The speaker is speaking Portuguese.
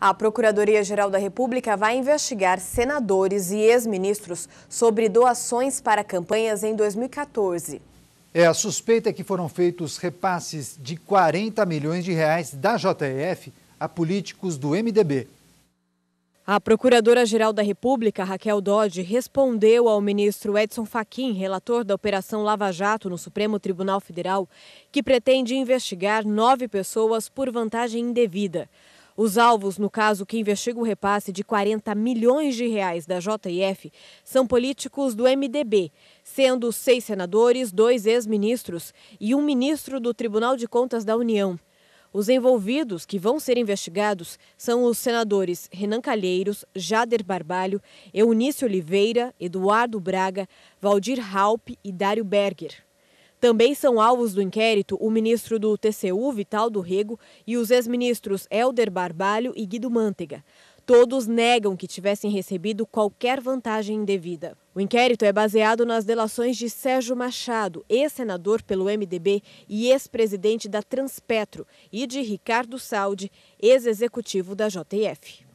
A Procuradoria-Geral da República vai investigar senadores e ex-ministros sobre doações para campanhas em 2014. É, a suspeita é que foram feitos repasses de 40 milhões de reais da JEF a políticos do MDB. A Procuradora-Geral da República, Raquel Dodge, respondeu ao ministro Edson Fachin, relator da Operação Lava Jato no Supremo Tribunal Federal, que pretende investigar nove pessoas por vantagem indevida. Os alvos, no caso que investiga o repasse de 40 milhões de reais da JF, são políticos do MDB, sendo seis senadores, dois ex-ministros e um ministro do Tribunal de Contas da União. Os envolvidos que vão ser investigados são os senadores Renan Calheiros, Jader Barbalho, Eunício Oliveira, Eduardo Braga, Valdir Halpe e Dário Berger. Também são alvos do inquérito o ministro do TCU, Vital do Rego, e os ex-ministros Helder Barbalho e Guido Mantega. Todos negam que tivessem recebido qualquer vantagem indevida. O inquérito é baseado nas delações de Sérgio Machado, ex-senador pelo MDB e ex-presidente da Transpetro, e de Ricardo Saldi, ex-executivo da JF.